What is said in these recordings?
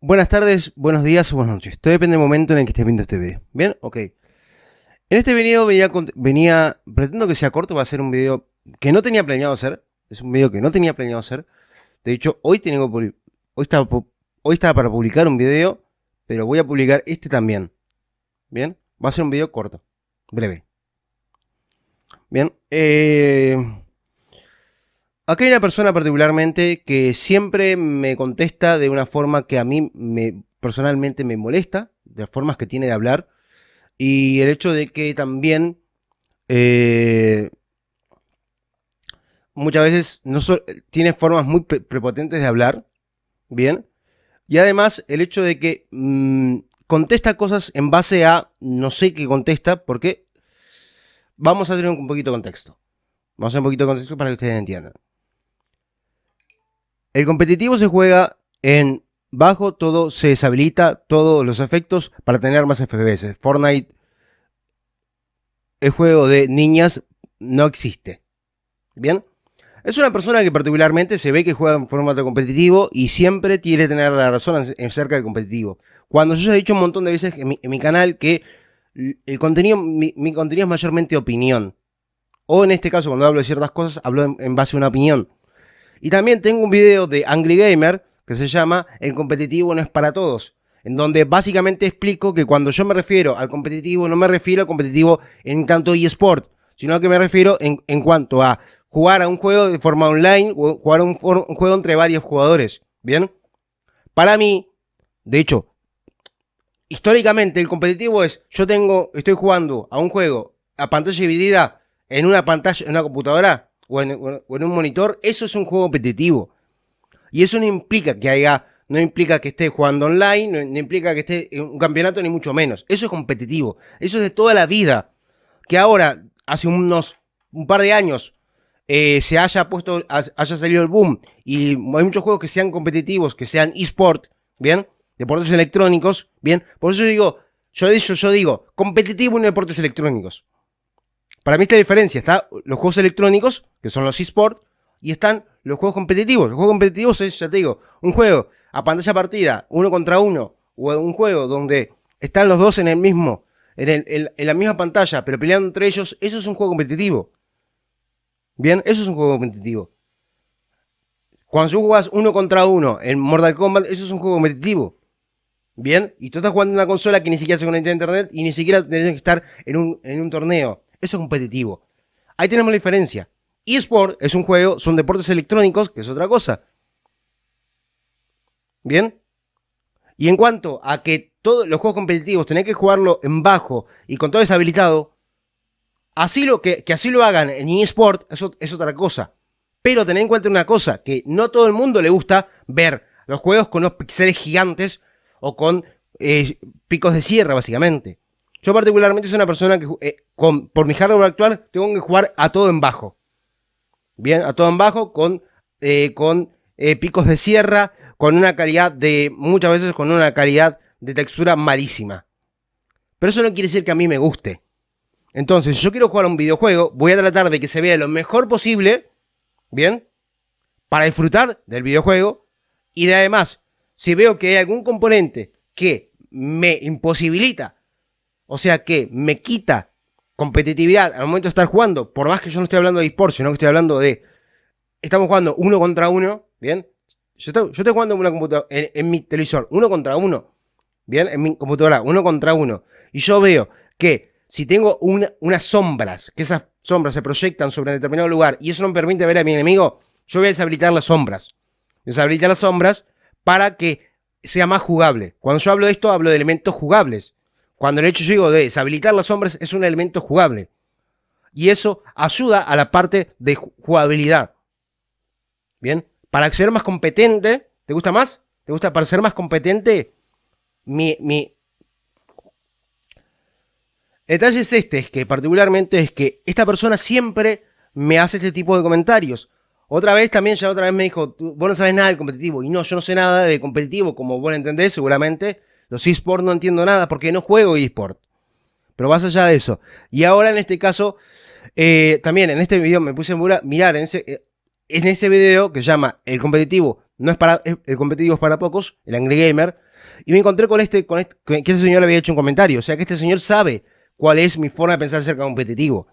Buenas tardes, buenos días o buenas noches. Esto depende del momento en el que estés viendo este video. ¿Bien? Ok. En este video venía, venía, pretendo que sea corto, va a ser un video que no tenía planeado hacer. Es un video que no tenía planeado hacer. De hecho, hoy tengo hoy estaba, hoy estaba para publicar un video, pero voy a publicar este también. ¿Bien? Va a ser un video corto, breve. Bien. Eh... Acá hay una persona particularmente que siempre me contesta de una forma que a mí me, personalmente me molesta, de las formas que tiene de hablar, y el hecho de que también eh, muchas veces no tiene formas muy prepotentes de hablar, ¿bien? Y además el hecho de que mm, contesta cosas en base a no sé qué contesta, porque vamos a tener un poquito de contexto. Vamos a hacer un poquito de contexto para que ustedes entiendan. El competitivo se juega en bajo, todo se deshabilita, todos los efectos para tener más FPS. Fortnite el juego de niñas no existe. Bien. Es una persona que particularmente se ve que juega en formato competitivo y siempre quiere tener la razón en cerca del competitivo. Cuando yo ya he dicho un montón de veces en mi, canal que el contenido, mi, contenido es mayormente opinión. O en este caso, cuando hablo de ciertas cosas, hablo en base a una opinión. Y también tengo un video de Angry Gamer que se llama El competitivo no es para todos, en donde básicamente explico que cuando yo me refiero al competitivo no me refiero al competitivo en tanto eSport, sino que me refiero en, cuanto a jugar a un juego de forma online o jugar a un, un juego entre varios jugadores. Bien, para mí, de hecho, históricamente el competitivo es yo tengo estoy jugando a un juego a pantalla dividida en una pantalla en una computadora o en, un monitor, eso es un juego competitivo. Y eso no implica que haya, no implica que esté jugando online, no, implica que esté en un campeonato, ni mucho menos. Eso es competitivo. Eso es de toda la vida. Que ahora, hace unos un par de años, eh, se haya puesto, haya salido el boom y hay muchos juegos que sean competitivos, que sean eSport, ¿bien? Deportes electrónicos, ¿bien? Por eso yo digo, yo, yo digo, competitivo en deportes electrónicos. Para mí está la diferencia. Está los juegos electrónicos, que son los eSports, y están los juegos competitivos. Los juegos competitivos es, ya te digo, un juego a pantalla partida, uno contra uno, o un juego donde están los dos en el mismo, en, el, en, la misma pantalla, pero peleando entre ellos. Eso es un juego competitivo. Bien, eso es un juego competitivo. Cuando tú juegas uno contra uno en Mortal Kombat, eso es un juego competitivo. Bien, y tú estás jugando en una consola que ni siquiera se conecta a internet y ni siquiera tienes que estar en un, en un torneo. Eso es competitivo. Ahí tenemos la diferencia. eSport es un juego, son deportes electrónicos, que es otra cosa. ¿Bien? Y en cuanto a que todos los juegos competitivos tenés que jugarlo en bajo y con todo deshabilitado, así lo, que, así lo hagan en eSport eso es otra cosa. Pero tened en cuenta una cosa, que no todo el mundo le gusta ver los juegos con los pixeles gigantes o con eh, picos de sierra, básicamente. Yo particularmente soy una persona que eh, por mi hardware actual tengo que jugar a todo en bajo. Bien, a todo en bajo con, eh, con eh, picos de sierra, con una calidad de, muchas veces con una calidad de textura malísima. Pero eso no quiere decir que a mí me guste. Entonces, yo quiero jugar un videojuego, voy a tratar de que se vea lo mejor posible, ¿bien? Para disfrutar del videojuego. Y de además, si veo que hay algún componente que me imposibilita o sea que me quita competitividad al momento de estar jugando, por más que yo no estoy hablando de eSports, sino que estoy hablando de. Estamos jugando uno contra uno, ¿bien? Yo estoy, jugando en, una computadora, en, mi televisor, uno contra uno, ¿bien? En mi computadora, uno contra uno. Y yo veo que si tengo unas sombras, que esas sombras se proyectan sobre un determinado lugar y eso no me permite ver a mi enemigo, yo voy a deshabilitar las sombras. Deshabilitar las sombras para que sea más jugable. Cuando yo hablo de esto, hablo de elementos jugables. Cuando el hecho digo de deshabilitar los hombres es un elemento jugable. Y eso ayuda a la parte de jugabilidad. Bien, para ser más competente, ¿te gusta más? ¿Te gusta para ser más competente? Mi, mi... detalle es este, es que particularmente es que esta persona siempre me hace este tipo de comentarios. Otra vez también, ya otra vez me dijo, vos no sabes nada del competitivo. Y no, yo no sé nada de competitivo, como vos entendés seguramente. Los eSports no entiendo nada porque no juego eSports. Pero vas allá de eso. Y ahora en este caso, eh, también en este video me puse en bula, mirar en ese, eh, en ese video que se llama El competitivo no es para, el competitivo es para pocos, el Angry Gamer, y me encontré con este, con este, que ese señor había hecho un comentario, o sea que este señor sabe cuál es mi forma de pensar acerca un competitivo.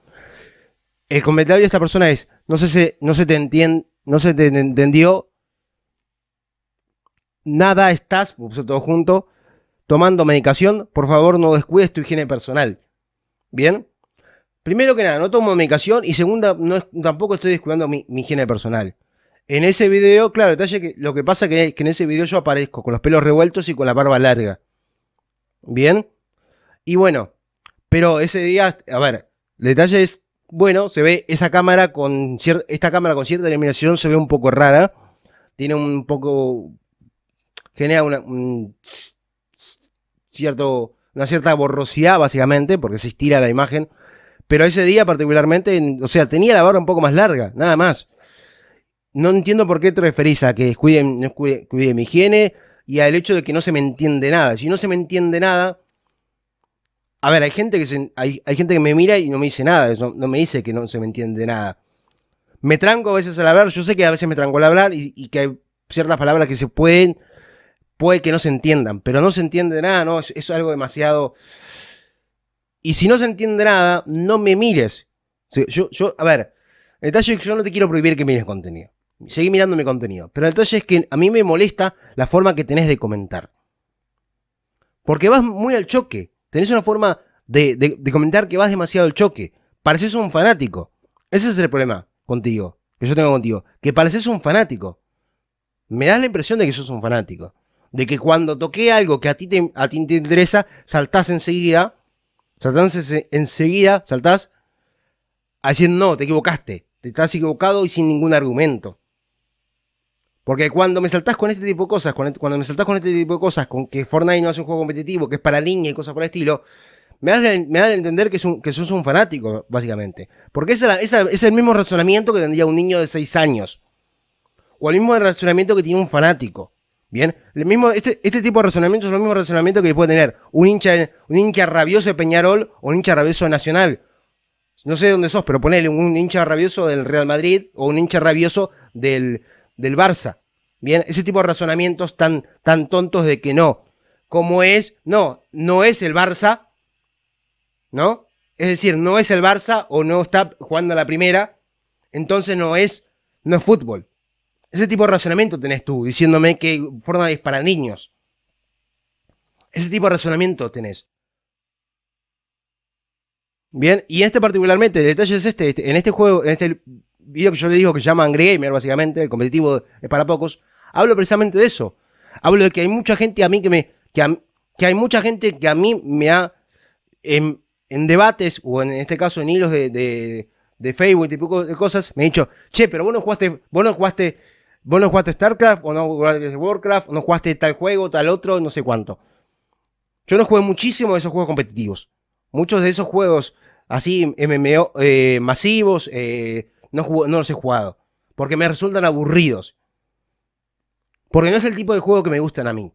El comentario de esta persona es, no sé si, no se te entiende, no se te entendió, nada estás, puso todo junto, tomando medicación, por favor no descuides tu higiene personal. ¿Bien? Primero que nada, no tomo medicación y segunda, no, tampoco estoy descuidando mi, higiene personal. En ese video, claro, detalle que lo que pasa que, que en ese video yo aparezco con los pelos revueltos y con la barba larga. ¿Bien? Y bueno, pero ese día, a ver, detalle es, bueno, se ve esa cámara con cierta, esta cámara con cierta iluminación se ve un poco rara. Tiene un poco, genera una, cierto, una cierta borrosidad, básicamente, porque se estira la imagen. Pero ese día particularmente, o sea, tenía la barba un poco más larga, nada más. No entiendo por qué te referís a que cuiden, cuide, mi higiene y al hecho de que no se me entiende nada. Si no se me entiende nada, a ver, hay gente que, se, hay, hay, gente que me mira y no me dice nada, no, me dice que no se me entiende nada. Me tranco a veces al hablar, yo sé que a veces me tranco al hablar y, y que hay ciertas palabras que se pueden puede que no se entiendan, pero no se entiende nada, no, es, algo demasiado... Y si no se entiende nada, no me mires. Yo, a ver, el detalle es que yo no te quiero prohibir que mires contenido. Seguí mirando mi contenido. Pero el detalle es que a mí me molesta la forma que tenés de comentar. Porque vas muy al choque. Tenés una forma de, de comentar que vas demasiado al choque. Pareces un fanático. Ese es el problema contigo, que yo tengo contigo. Que pareces un fanático. Me das la impresión de que sos un fanático de que cuando toqué algo que a ti te, a ti te interesa, saltás enseguida, saltás enseguida, saltás a decir no, te equivocaste, te estás equivocado y sin ningún argumento. Porque cuando me saltás con este tipo de cosas, cuando me saltás con este tipo de cosas, con que Fortnite no es un juego competitivo, que es para línea y cosas por el estilo, me hacen, me entender que, es un, que sos un fanático, básicamente. Porque esa es el mismo razonamiento que tendría un niño de 6 años. O el mismo razonamiento que tiene un fanático. Bien, el mismo, este, este tipo de razonamientos es el mismo razonamiento que puede tener un hincha, un hincha rabioso de Peñarol o un hincha rabioso de Nacional. No sé de dónde sos, pero ponele un hincha rabioso del Real Madrid o un hincha rabioso del, del Barça. Bien, ese tipo de razonamientos tan, tan tontos de que no. Como es, no, no es el Barça, ¿no? Es decir, no es el Barça o no está jugando a la primera, entonces no es, no es fútbol. Ese tipo de razonamiento tenés tú, diciéndome que forma es para niños. Ese tipo de razonamiento tenés. Bien, y este particularmente, el detalle es este, este, en este juego, en este video que yo le digo que se llama Angry Gamer, básicamente, el competitivo es para pocos, hablo precisamente de eso. Hablo de que hay mucha gente a mí que me, que, hay mucha gente que a mí me ha, en, debates, o en este caso en hilos de, de, Facebook y tipo de cosas, me ha dicho, che, pero vos no jugaste, vos no jugaste Vos no jugaste StarCraft o no jugaste Warcraft, o no jugaste tal juego, tal otro, no sé cuánto. Yo no jugué muchísimo de esos juegos competitivos. Muchos de esos juegos así, MMO, eh, masivos, eh, no, los he jugado. Porque me resultan aburridos. Porque no es el tipo de juego que me gustan a mí.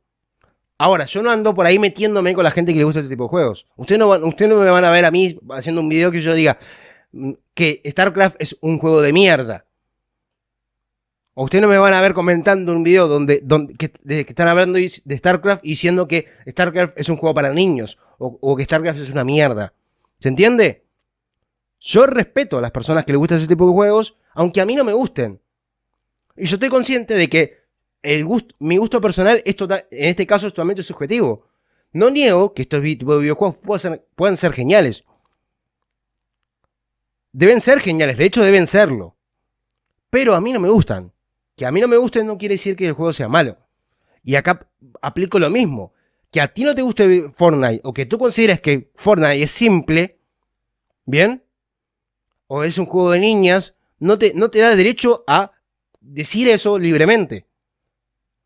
Ahora, yo no ando por ahí metiéndome con la gente que le gusta este tipo de juegos. Ustedes no, usted no me van a ver a mí haciendo un video que yo diga mm, que StarCraft es un juego de mierda ustedes no me van a ver comentando un video donde, donde que, están hablando de StarCraft y diciendo que StarCraft es un juego para niños o, que StarCraft es una mierda. ¿Se entiende? Yo respeto a las personas que les gustan ese tipo de juegos, aunque a mí no me gusten. Y yo estoy consciente de que el mi gusto personal es total, en este caso es totalmente subjetivo. No niego que estos de videojuegos pueden puedan ser geniales. Deben ser geniales, de hecho deben serlo. Pero a mí no me gustan. Que a mí no me guste no quiere decir que el juego sea malo. Y acá aplico lo mismo. Que a ti no te guste Fortnite o que tú consideres que Fortnite es simple, ¿bien? O es un juego de niñas, no te, no te da derecho a decir eso libremente.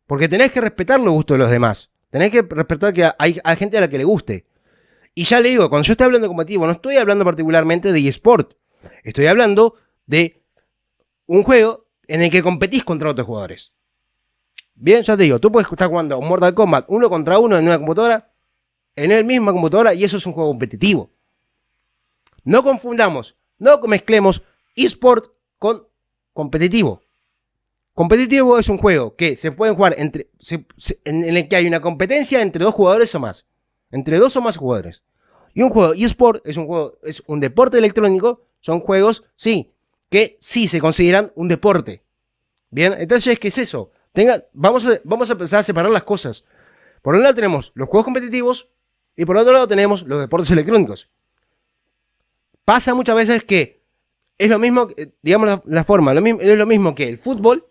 Porque tenés que respetar los gustos de los demás. Tenés que respetar que hay, gente a la que le guste. Y ya le digo, cuando yo estoy hablando de competitivo, no estoy hablando particularmente de eSport. Estoy hablando de un juego en el que competís contra otros jugadores. Bien, ya te digo, tú puedes estar jugando Mortal Kombat uno contra uno en una computadora, en el misma computadora, y eso es un juego competitivo. No confundamos, no mezclemos eSport con competitivo. Competitivo es un juego que se puede jugar entre, en, el que hay una competencia entre dos jugadores o más. Entre dos o más jugadores. Y un juego eSport es un juego, es un deporte electrónico. Son juegos, sí, que sí se consideran un deporte. Bien, entonces, ¿qué es eso? vamos, a, vamos a empezar a separar las cosas. Por un lado tenemos los juegos competitivos y por otro lado tenemos los deportes electrónicos. Pasa muchas veces que es lo mismo, eh, digamos la, forma, es lo mismo que el fútbol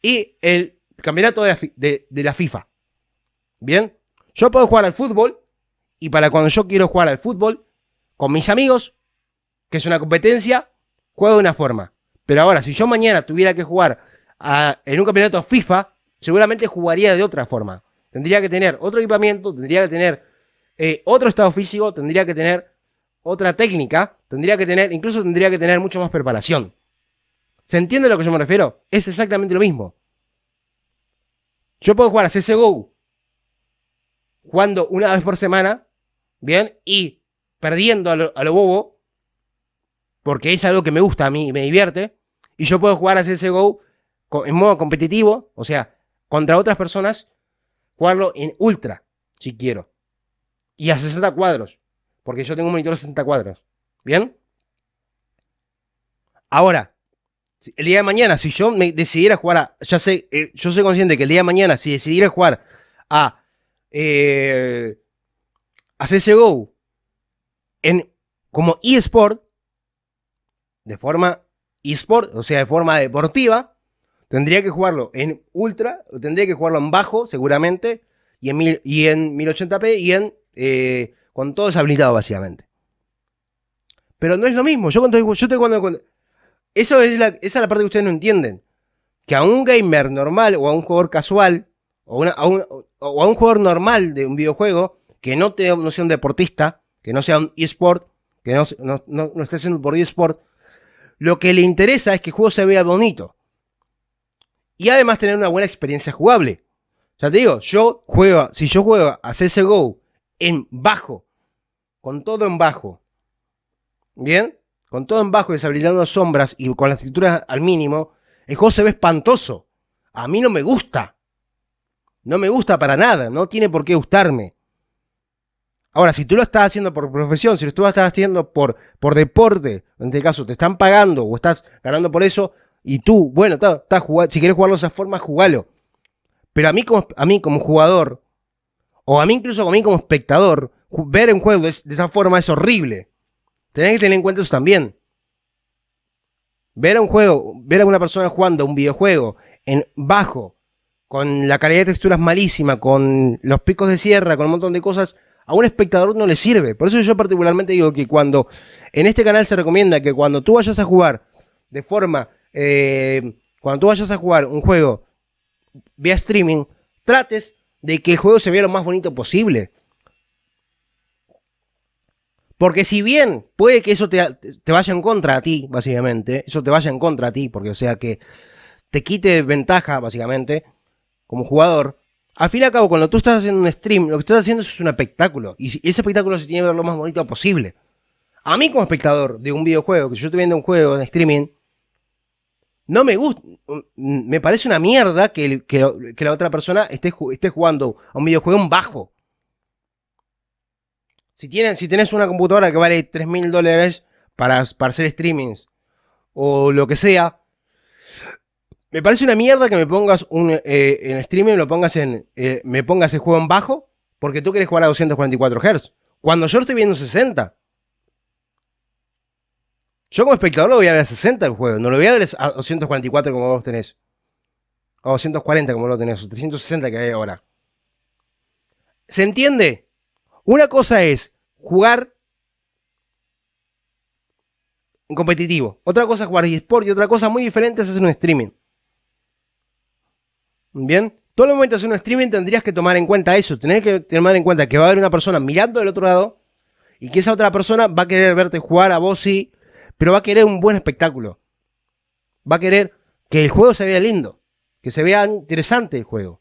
y el campeonato de la FIFA. Bien, yo puedo jugar al fútbol y para cuando yo quiero jugar al fútbol con mis amigos, que es una competencia, juego de una forma. Pero ahora, si yo mañana tuviera que jugar en un campeonato FIFA, seguramente jugaría de otra forma. Tendría que tener otro equipamiento, tendría que tener eh, otro estado físico, tendría que tener otra técnica, tendría que tener, incluso tendría que tener mucho más preparación. ¿Se entiende a lo que yo me refiero? Es exactamente lo mismo. Yo puedo jugar a CSGO jugando una vez por semana, ¿bien? Y perdiendo a lo bobo, porque es algo que me gusta a mí me divierte, y yo puedo jugar a CSGO en modo competitivo, o sea, contra otras personas, jugarlo en ultra, si quiero, y a 60 cuadros, porque yo tengo un monitor a 60 cuadros. ¿Bien? Ahora, el día de mañana, si yo me decidiera jugar a, ya sé, eh, yo soy consciente que el día de mañana, si decidiera jugar a, eh, a CSGO en, como eSport, de forma eSport, o sea, de forma deportiva, tendría que jugarlo en ultra, tendría que jugarlo en bajo, seguramente, y en, mil, y en 1080p y en eh, con todo deshabilitado, básicamente. Pero no es lo mismo. Yo cuando. Yo te, cuando, eso es la, esa es la parte que ustedes no entienden. Que a un gamer normal o a un jugador casual o, a, un, jugador normal de un videojuego que no, te, no sea un deportista, que no sea un eSport, que no, no, no, no esté haciendo por eSport, lo que le interesa es que el juego se vea bonito. Y además tener una buena experiencia jugable. Ya te digo, yo juego, si yo juego a CSGO en bajo, con todo en bajo, ¿bien? Con todo en bajo, deshabilitando sombras y con las texturas al mínimo, el juego se ve espantoso. A mí no me gusta. No me gusta para nada, no tiene por qué gustarme. Ahora, si tú lo estás haciendo por profesión, si tú lo estás haciendo por, por deporte, en este caso te están pagando o estás ganando por eso, y tú, bueno, está, si quieres jugarlo de esa forma, jugalo. Pero a mí como, a mí como jugador, o a mí incluso a mí como espectador, ver un juego de, esa forma es horrible. Tenés que tener en cuenta eso también. Ver a un juego, ver a una persona jugando un videojuego en bajo, con la calidad de texturas malísima, con los picos de sierra, con un montón de cosas, a un espectador no le sirve. Por eso yo particularmente digo que cuando en este canal se recomienda que cuando tú vayas a jugar de forma, eh, cuando tú vayas a jugar un juego vía streaming, trates de que el juego se vea lo más bonito posible. Porque si bien puede que eso te, te vaya en contra a ti, básicamente, eso te vaya en contra a ti, porque o sea que te quite ventaja, básicamente, como jugador, al fin y al cabo, cuando tú estás haciendo un stream, lo que estás haciendo es un espectáculo. Y ese espectáculo se tiene que ver lo más bonito posible. A mí, como espectador de un videojuego, que yo estoy viendo un juego en streaming, no me gusta. Mm, me parece una mierda que, la otra persona esté, jugando a un videojuego en bajo. Si, tienen, tenés una computadora que vale 3000 mil dólares para, para hacer streamings o lo que sea, me parece una mierda que me pongas un, eh, en streaming, lo pongas en, eh, me pongas el juego en bajo, porque tú querés jugar a 244 Hz. Cuando yo estoy viendo 60. Yo como espectador lo voy a ver a 60 el juego, no lo voy a ver a 244 como vos tenés. O 240 como lo tenés, o 360 que hay ahora. ¿Se entiende? Una cosa es jugar en competitivo, otra cosa es jugar eSport y otra cosa muy diferente es hacer un streaming. Bien. Todo el momento de hacer un streaming tendrías que tomar en cuenta eso. Tenés que tomar en cuenta que va a haber una persona mirando del otro lado y que esa otra persona va a querer verte jugar a vos, sí, pero va a querer un buen espectáculo. Va a querer que el juego se vea lindo, que se vea interesante el juego.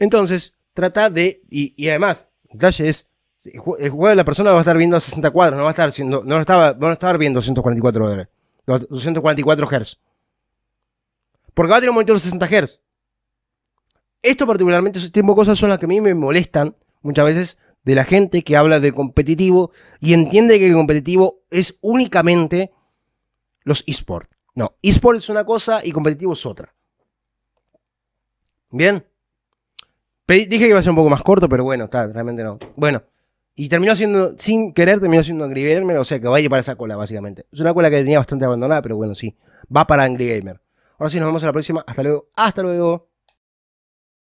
Entonces, trata de. Y, además, el es. El juego de la persona va a estar viendo a 64, no va a estar, siendo, no, estaba, va a estar viendo 144 dólares. 244 Hz. Porque va a tener un monitor de 60 Hz. Esto particularmente, ese tipo de cosas son las que a mí me molestan muchas veces de la gente que habla de competitivo y entiende que el competitivo es únicamente los esports. No, esports es una cosa y competitivo es otra. Bien. dije que iba a ser un poco más corto, pero bueno, está, realmente no. Bueno, y terminó siendo, sin querer, terminó siendo Angry Gamer, o sea que va a ir para esa cola, básicamente. Es una cola que tenía bastante abandonada, pero bueno, sí, va para Angry Gamer. Ahora nos vemos en la próxima. Hasta luego. Hasta luego.